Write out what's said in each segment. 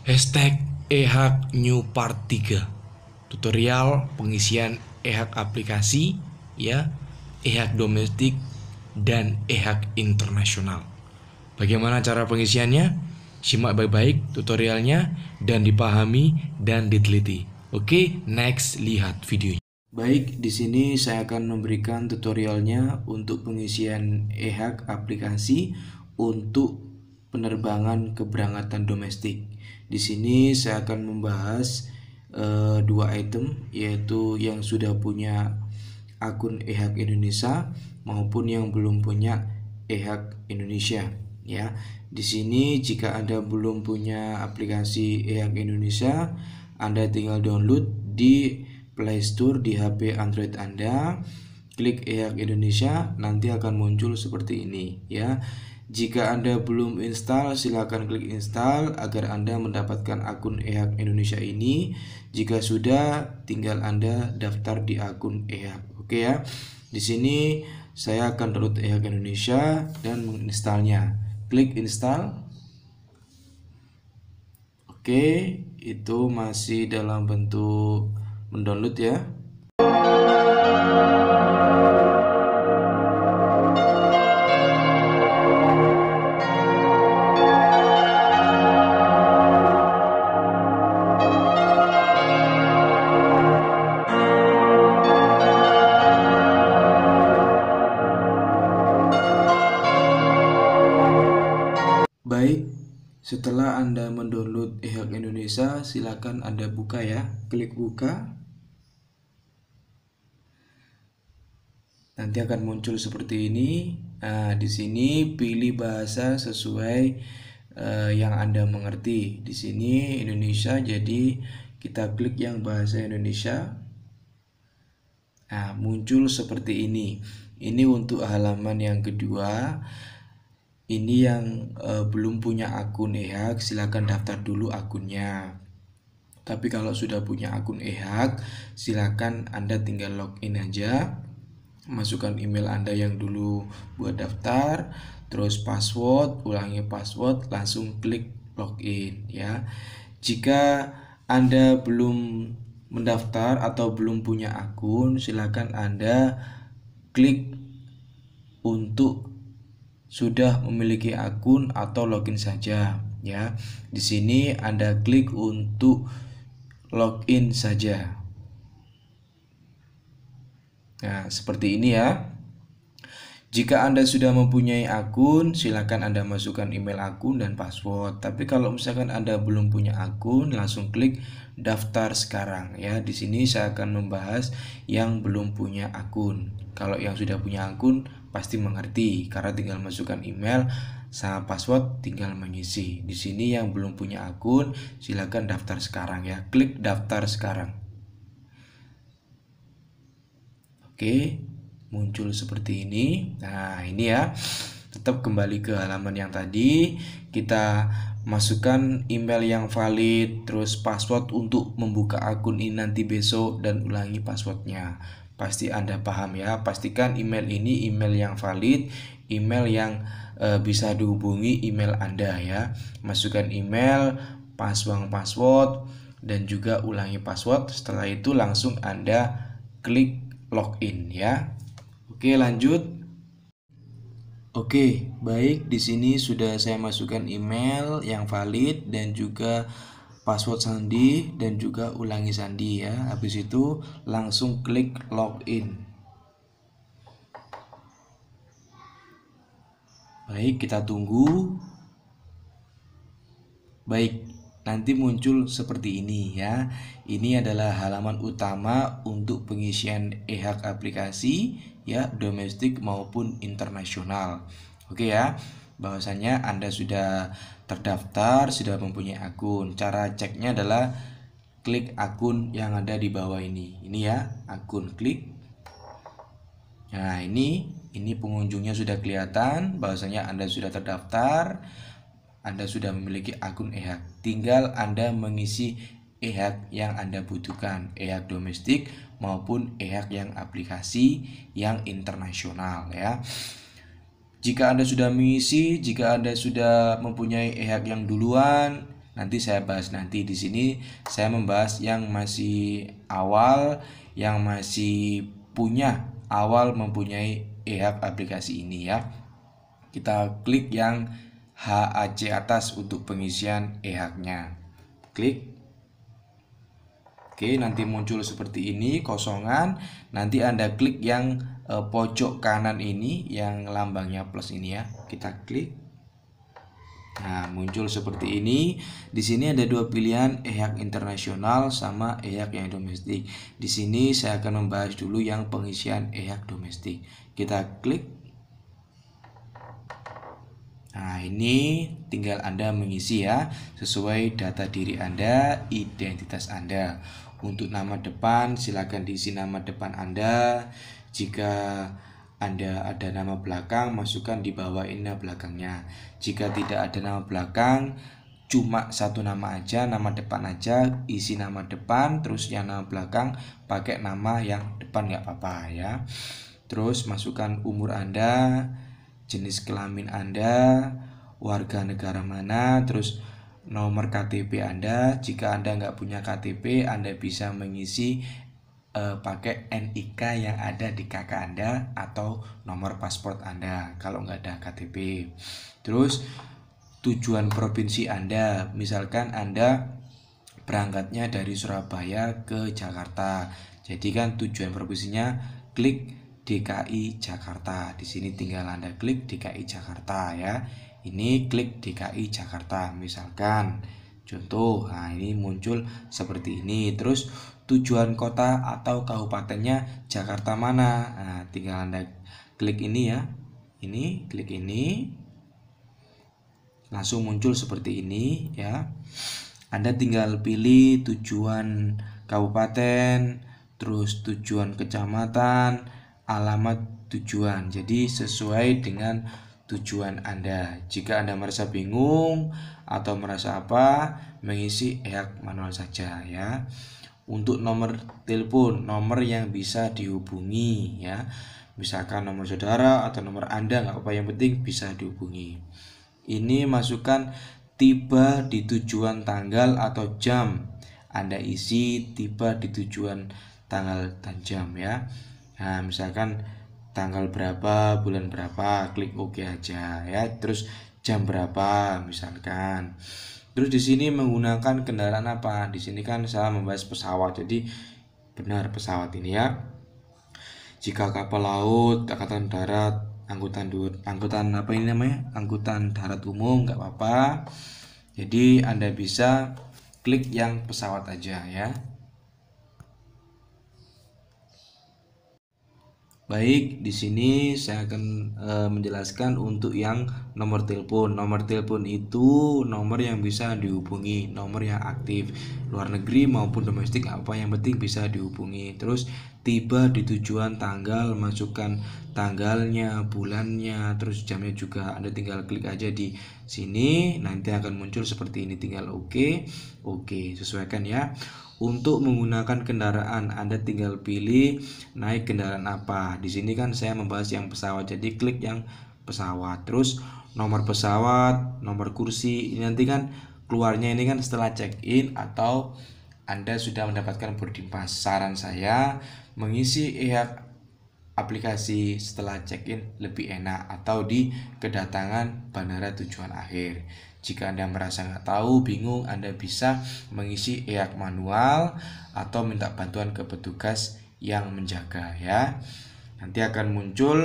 Hashtag ehak New Part 3 Tutorial pengisian ehak aplikasi ya ehak domestik dan ehak internasional Bagaimana cara pengisiannya? Simak baik-baik tutorialnya dan dipahami dan diteliti Oke, next lihat videonya Baik, di sini saya akan memberikan tutorialnya untuk pengisian ehak aplikasi untuk penerbangan keberangkatan domestik di sini saya akan membahas e, dua item yaitu yang sudah punya akun EHAK Indonesia maupun yang belum punya EHAK Indonesia ya. Di sini jika Anda belum punya aplikasi EHAK Indonesia, Anda tinggal download di Play Store di HP Android Anda. Klik EHAK Indonesia, nanti akan muncul seperti ini ya. Jika Anda belum install, silakan klik install agar Anda mendapatkan akun EHAK Indonesia ini. Jika sudah, tinggal Anda daftar di akun EHAK. Oke ya. Di sini saya akan download EHAK Indonesia dan menginstalnya. Klik install. Oke, itu masih dalam bentuk mendownload ya. bisa silakan Anda buka ya. Klik buka. Nanti akan muncul seperti ini. Nah, di sini pilih bahasa sesuai uh, yang Anda mengerti. Di sini Indonesia jadi kita klik yang bahasa Indonesia. Nah, muncul seperti ini. Ini untuk halaman yang kedua ini yang e, belum punya akun EHAK silahkan daftar dulu akunnya tapi kalau sudah punya akun EHAK silahkan anda tinggal login aja masukkan email anda yang dulu buat daftar terus password ulangi password langsung klik login ya jika anda belum mendaftar atau belum punya akun silahkan anda klik untuk sudah memiliki akun atau login saja ya. Di sini Anda klik untuk login saja. Nah, seperti ini ya. Jika Anda sudah mempunyai akun, silakan Anda masukkan email akun dan password. Tapi kalau misalkan Anda belum punya akun, langsung klik daftar sekarang ya. Di sini saya akan membahas yang belum punya akun. Kalau yang sudah punya akun, pasti mengerti karena tinggal masukkan email sama password tinggal mengisi. Di sini yang belum punya akun silahkan daftar sekarang ya. Klik daftar sekarang. Oke, muncul seperti ini. Nah, ini ya. Tetap kembali ke halaman yang tadi kita masukkan email yang valid, terus password untuk membuka akun ini nanti besok dan ulangi passwordnya. Pasti Anda paham ya. Pastikan email ini email yang valid, email yang e, bisa dihubungi email Anda ya. Masukkan email, password password dan juga ulangi password. Setelah itu langsung Anda klik login ya. Oke, lanjut. Oke, baik. Di sini sudah saya masukkan email yang valid dan juga password sandi dan juga ulangi sandi ya. Habis itu langsung klik login. Baik, kita tunggu. Baik, nanti muncul seperti ini ya. Ini adalah halaman utama untuk pengisian e-hak aplikasi ya domestik maupun internasional. Oke ya bahwasanya Anda sudah terdaftar, sudah mempunyai akun. Cara ceknya adalah klik akun yang ada di bawah ini. Ini ya, akun klik. Nah, ini ini pengunjungnya sudah kelihatan bahwasanya Anda sudah terdaftar, Anda sudah memiliki akun e-hack. Tinggal Anda mengisi e-hack yang Anda butuhkan, e-hack domestik maupun e-hack yang aplikasi yang internasional ya. Jika Anda sudah mengisi, jika Anda sudah mempunyai ehak yang duluan, nanti saya bahas nanti di sini saya membahas yang masih awal, yang masih punya awal mempunyai ehak aplikasi ini ya. Kita klik yang HAC atas untuk pengisian ehaknya. Klik Oke, nanti muncul seperti ini kosongan. Nanti Anda klik yang e, pojok kanan ini yang lambangnya plus ini ya kita klik Nah, muncul seperti ini. Di sini ada dua pilihan, EHAK internasional sama EHAK yang domestik. Di sini saya akan membahas dulu yang pengisian EHAK domestik. Kita klik. Nah, ini tinggal Anda mengisi ya, sesuai data diri Anda, identitas Anda. Untuk nama depan, silakan diisi nama depan Anda. Jika Anda ada nama belakang, masukkan di bawah inna belakangnya. Jika tidak ada nama belakang, cuma satu nama aja, nama depan aja, isi nama depan, terus yang nama belakang pakai nama yang depan nggak apa-apa ya. Terus masukkan umur Anda, jenis kelamin Anda, warga negara mana, terus nomor KTP Anda. Jika Anda nggak punya KTP, Anda bisa mengisi uh, pakai NIK yang ada di kakak Anda atau nomor paspor Anda kalau nggak ada KTP. Terus tujuan provinsi Anda, misalkan Anda berangkatnya dari Surabaya ke Jakarta. Jadi kan tujuan provinsinya klik DKI Jakarta. Di sini tinggal Anda klik DKI Jakarta ya. Ini klik DKI Jakarta misalkan. Contoh, nah ini muncul seperti ini. Terus tujuan kota atau kabupatennya Jakarta mana. Nah, tinggal Anda klik ini ya. Ini, klik ini. Langsung muncul seperti ini ya. Anda tinggal pilih tujuan kabupaten, terus tujuan kecamatan, alamat tujuan. Jadi sesuai dengan tujuan Anda. Jika Anda merasa bingung atau merasa apa, mengisi EAK manual saja ya untuk nomor telepon, nomor yang bisa dihubungi ya. Misalkan nomor saudara atau nomor Anda nggak apa yang penting bisa dihubungi. Ini masukkan tiba di tujuan tanggal atau jam. Anda isi tiba di tujuan tanggal dan jam ya. Nah, misalkan tanggal berapa, bulan berapa, klik OK aja ya. Terus jam berapa misalkan. Terus di sini menggunakan kendaraan apa? Di sini kan saya membahas pesawat. Jadi benar pesawat ini ya. Jika kapal laut, angkatan darat, angkutan duit, angkutan apa ini namanya? Angkutan darat umum nggak apa-apa. Jadi Anda bisa klik yang pesawat aja ya. Baik, di sini saya akan e, menjelaskan untuk yang nomor telepon. Nomor telepon itu nomor yang bisa dihubungi, nomor yang aktif luar negeri maupun domestik apa yang penting bisa dihubungi. Terus tiba di tujuan tanggal, masukkan tanggalnya, bulannya, terus jamnya juga. Anda tinggal klik aja di sini, nanti akan muncul seperti ini. Tinggal oke, OK. oke, okay, sesuaikan ya untuk menggunakan kendaraan Anda tinggal pilih naik kendaraan apa di sini kan saya membahas yang pesawat jadi klik yang pesawat terus nomor pesawat nomor kursi ini nanti kan keluarnya ini kan setelah check in atau Anda sudah mendapatkan boarding pass saran saya mengisi e aplikasi setelah check-in lebih enak atau di kedatangan bandara tujuan akhir. Jika Anda merasa nggak tahu, bingung, Anda bisa mengisi EAK manual atau minta bantuan ke petugas yang menjaga ya. Nanti akan muncul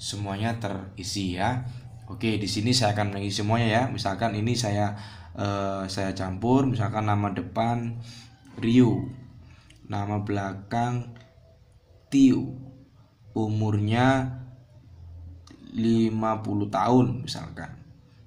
semuanya terisi ya. Oke, di sini saya akan mengisi semuanya ya. Misalkan ini saya eh, saya campur, misalkan nama depan Rio, nama belakang Tiu, umurnya 50 tahun misalkan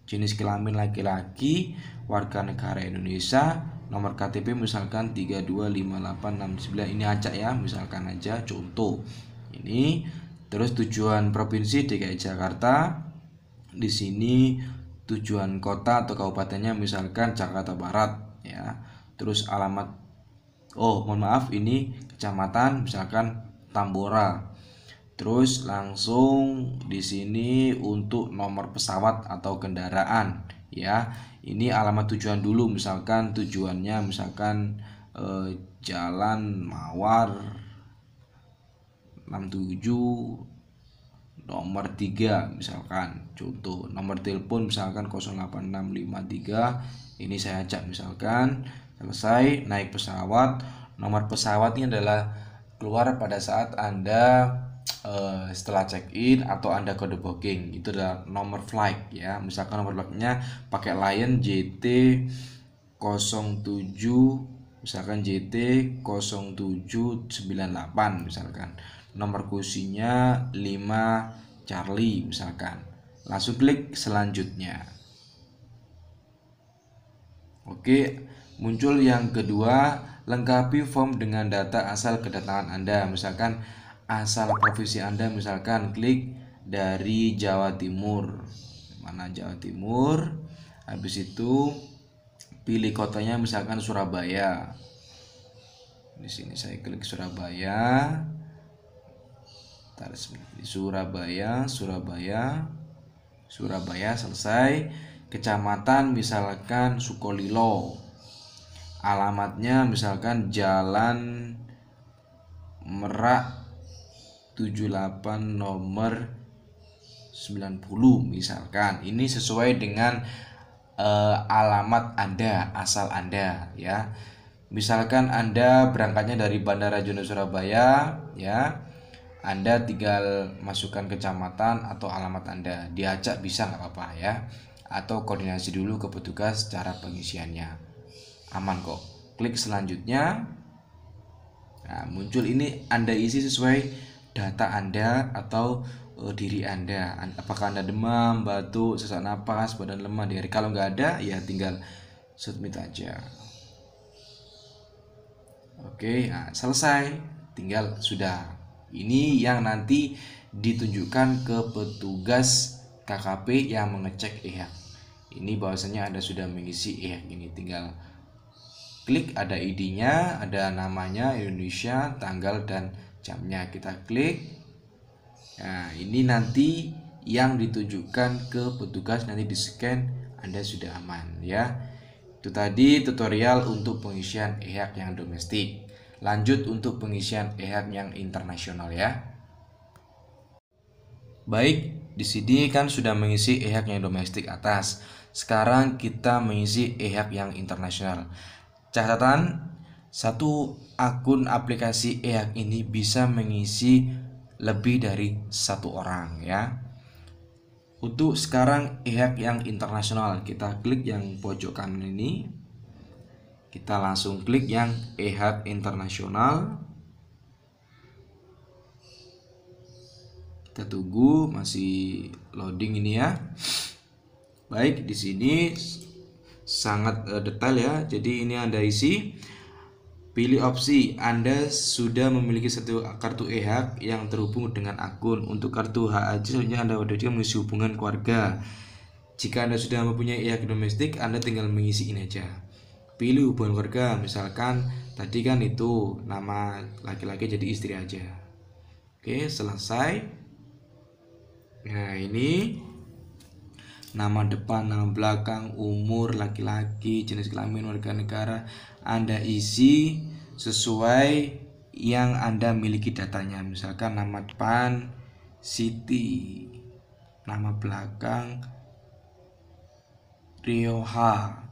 jenis kelamin laki-laki, warga negara Indonesia, nomor KTP misalkan 325869 ini acak ya, misalkan aja contoh. Ini terus tujuan provinsi DKI Jakarta. Di sini tujuan kota atau kabupatennya misalkan Jakarta Barat ya. Terus alamat Oh, mohon maaf ini kecamatan misalkan Tambora Terus langsung di sini untuk nomor pesawat atau kendaraan ya. Ini alamat tujuan dulu misalkan tujuannya misalkan eh, Jalan Mawar 67 nomor 3 misalkan contoh nomor telepon misalkan 08653 ini saya cat misalkan selesai naik pesawat nomor pesawatnya adalah keluar pada saat Anda Eh, setelah check in atau anda kode booking itu adalah nomor flight ya misalkan nomor flightnya pakai Lion JT 07 misalkan JT 0798 misalkan nomor kursinya 5 Charlie misalkan langsung klik selanjutnya Oke, muncul yang kedua, lengkapi form dengan data asal kedatangan Anda. Misalkan asal provinsi Anda misalkan klik dari Jawa Timur. Mana Jawa Timur? Habis itu pilih kotanya misalkan Surabaya. Di sini saya klik Surabaya. Tarik Surabaya, Surabaya. Surabaya selesai. Kecamatan misalkan Sukolilo. Alamatnya misalkan Jalan Merak 78 nomor 90 misalkan. Ini sesuai dengan uh, alamat Anda, asal Anda ya. Misalkan Anda berangkatnya dari Bandara Jono Surabaya ya. Anda tinggal masukkan kecamatan atau alamat Anda. Diajak bisa nggak apa-apa ya. Atau koordinasi dulu ke petugas cara pengisiannya. Aman kok. Klik selanjutnya. Nah, muncul ini Anda isi sesuai data Anda atau uh, diri Anda. Apakah Anda demam, batuk, sesak napas, badan lemah, diare? Kalau nggak ada, ya tinggal submit aja. Oke, nah, selesai. Tinggal sudah. Ini yang nanti ditunjukkan ke petugas KKP yang mengecek ya. Ini bahwasanya Anda sudah mengisi ya. ini. Tinggal klik ada ID-nya, ada namanya, Indonesia, tanggal dan jamnya kita klik nah ini nanti yang ditunjukkan ke petugas nanti di scan Anda sudah aman ya itu tadi tutorial untuk pengisian EHAK yang domestik lanjut untuk pengisian EHAK yang internasional ya baik di sini kan sudah mengisi EHAK yang domestik atas sekarang kita mengisi EHAK yang internasional catatan satu akun aplikasi EHAK ini bisa mengisi lebih dari satu orang ya. Untuk sekarang EHAK yang internasional, kita klik yang pojok kanan ini. Kita langsung klik yang EHAK internasional. Kita tunggu masih loading ini ya. Baik, di sini sangat eh, detail ya. Jadi ini Anda isi Pilih opsi Anda sudah memiliki satu kartu e-hak yang terhubung dengan akun. Untuk kartu hak aja soalnya Anda juga mengisi hubungan keluarga. Jika Anda sudah mempunyai e-hak domestik, Anda tinggal mengisi ini aja. Pilih hubungan keluarga, misalkan tadi kan itu nama laki-laki jadi istri aja. Oke, selesai. Nah, ini nama depan, nama belakang, umur, laki-laki, jenis kelamin, warga negara, Anda isi sesuai yang Anda miliki datanya. Misalkan nama depan Siti, nama belakang Rioha,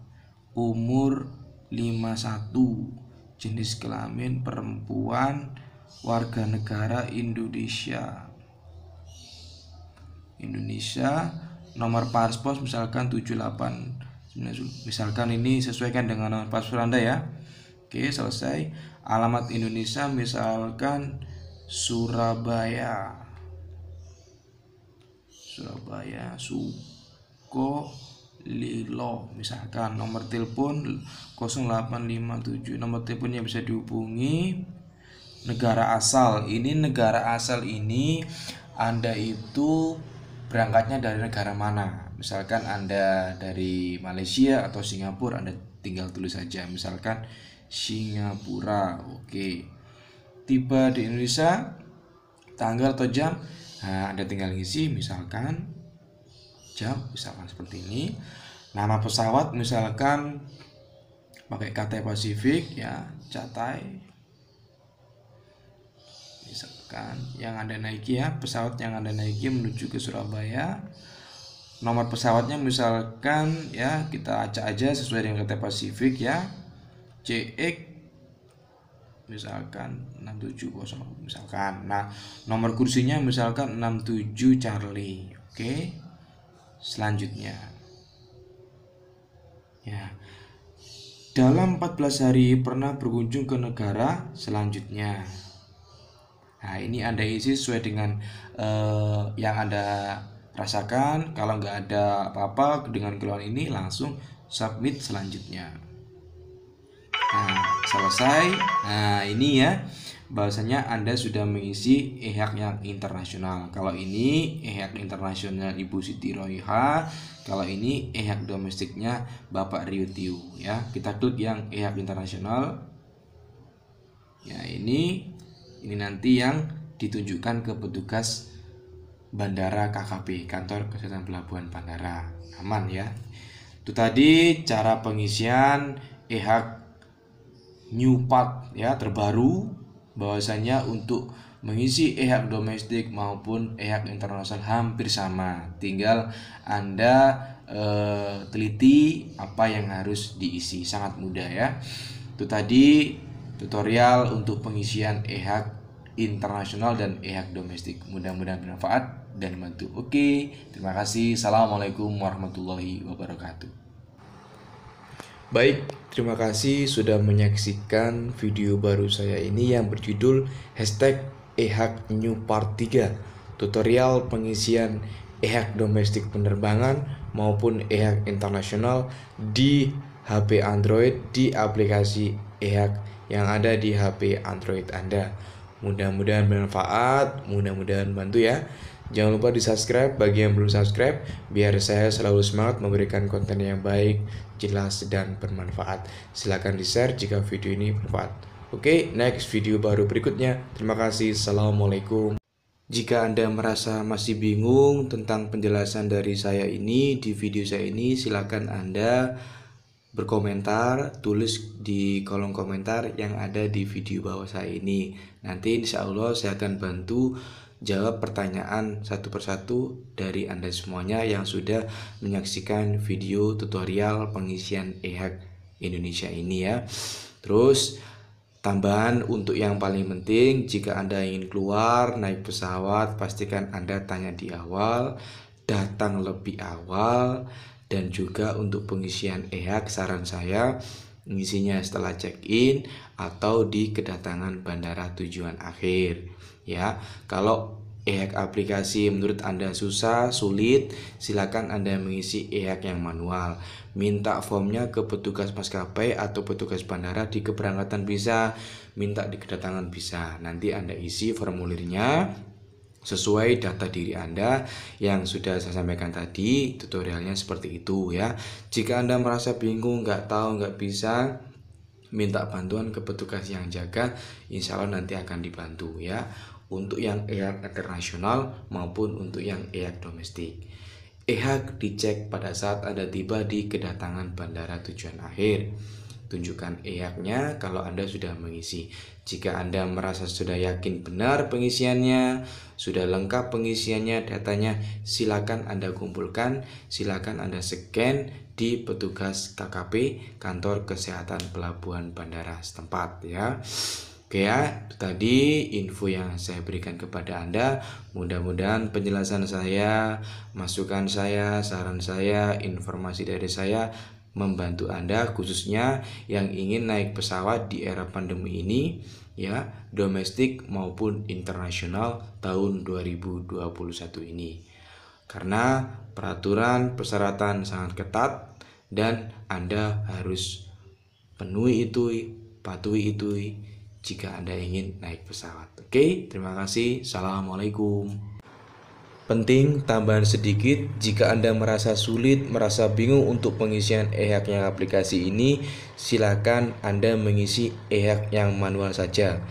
umur 51, jenis kelamin perempuan, warga negara Indonesia. Indonesia, nomor paspor misalkan 78. Misalkan ini sesuaikan dengan nomor paspor Anda ya. Oke, selesai. Alamat Indonesia misalkan Surabaya. Surabaya Suko Lilo misalkan nomor telepon 0857 nomor teleponnya bisa dihubungi negara asal ini negara asal ini Anda itu berangkatnya dari negara mana misalkan Anda dari Malaysia atau Singapura Anda tinggal tulis saja misalkan Singapura. Oke. Tiba di Indonesia tanggal atau jam nah, Anda tinggal ngisi misalkan jam misalkan seperti ini. Nama pesawat misalkan pakai KT Pasifik ya, Catai misalkan yang Anda naiki ya, pesawat yang Anda naiki menuju ke Surabaya nomor pesawatnya misalkan ya kita acak aja sesuai dengan KT Pasifik ya CX misalkan 670 misalkan nah nomor kursinya misalkan 67 Charlie oke selanjutnya ya dalam 14 hari pernah berkunjung ke negara selanjutnya nah ini anda isi sesuai dengan uh, yang anda rasakan kalau nggak ada apa-apa dengan keluhan ini langsung submit selanjutnya Nah, selesai. Nah, ini ya bahwasanya Anda sudah mengisi ehak yang internasional. Kalau ini ehak internasional Ibu Siti Royha, kalau ini ehak domestiknya Bapak Riutiu ya. Kita klik yang ehak internasional. Ya, ini ini nanti yang ditunjukkan ke petugas bandara KKP, kantor kesehatan pelabuhan bandara. Aman ya. Itu tadi cara pengisian ehak new part ya terbaru bahwasanya untuk mengisi e-hak domestik maupun e-hak internasional hampir sama. Tinggal Anda e, teliti apa yang harus diisi, sangat mudah ya. Itu tadi tutorial untuk pengisian e-hak internasional dan e-hak domestik. Mudah-mudahan bermanfaat dan membantu. Oke, terima kasih. Assalamualaikum warahmatullahi wabarakatuh. Baik, terima kasih sudah menyaksikan video baru saya ini yang berjudul hashtag EHAK New Part 3 Tutorial pengisian EHAK domestik penerbangan maupun EHAK internasional di HP Android di aplikasi EHAK yang ada di HP Android Anda. Mudah-mudahan bermanfaat, mudah-mudahan bantu ya. Jangan lupa di subscribe bagi yang belum subscribe biar saya selalu semangat memberikan konten yang baik, jelas dan bermanfaat. Silahkan di share jika video ini bermanfaat. Oke, next video baru berikutnya. Terima kasih. Assalamualaikum. Jika Anda merasa masih bingung tentang penjelasan dari saya ini di video saya ini, silakan Anda berkomentar, tulis di kolom komentar yang ada di video bawah saya ini. Nanti insya Allah saya akan bantu jawab pertanyaan satu persatu dari Anda semuanya yang sudah menyaksikan video tutorial pengisian ehak Indonesia ini ya. Terus tambahan untuk yang paling penting jika Anda ingin keluar naik pesawat pastikan Anda tanya di awal, datang lebih awal, dan juga untuk pengisian EHAK saran saya mengisinya setelah check-in atau di kedatangan bandara tujuan akhir ya kalau EHAK aplikasi menurut Anda susah, sulit, silakan Anda mengisi EHAK yang manual. Minta formnya ke petugas maskapai atau petugas bandara di keberangkatan bisa, minta di kedatangan bisa. Nanti Anda isi formulirnya, sesuai data diri Anda yang sudah saya sampaikan tadi tutorialnya seperti itu ya jika Anda merasa bingung nggak tahu nggak bisa minta bantuan ke petugas yang jaga insya Allah nanti akan dibantu ya untuk yang eak internasional maupun untuk yang eak domestik EHAK dicek pada saat Anda tiba di kedatangan bandara tujuan akhir tunjukkan e kalau Anda sudah mengisi. Jika Anda merasa sudah yakin benar pengisiannya, sudah lengkap pengisiannya, datanya, silakan Anda kumpulkan, silakan Anda scan di petugas KKP Kantor Kesehatan Pelabuhan Bandara setempat ya. Oke ya, tadi info yang saya berikan kepada Anda. Mudah-mudahan penjelasan saya, masukan saya, saran saya, informasi dari saya membantu Anda khususnya yang ingin naik pesawat di era pandemi ini ya domestik maupun internasional tahun 2021 ini. Karena peraturan persyaratan sangat ketat dan Anda harus penuhi itu, patuhi itu jika Anda ingin naik pesawat. Oke, terima kasih. Assalamualaikum. Penting tambahan sedikit, jika Anda merasa sulit, merasa bingung untuk pengisian e yang aplikasi ini, silakan Anda mengisi e yang manual saja.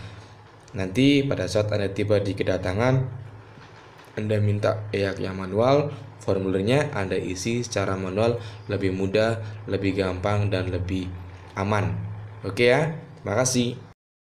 Nanti pada saat Anda tiba di kedatangan, Anda minta e yang manual, formulirnya Anda isi secara manual lebih mudah, lebih gampang, dan lebih aman. Oke ya, terima kasih.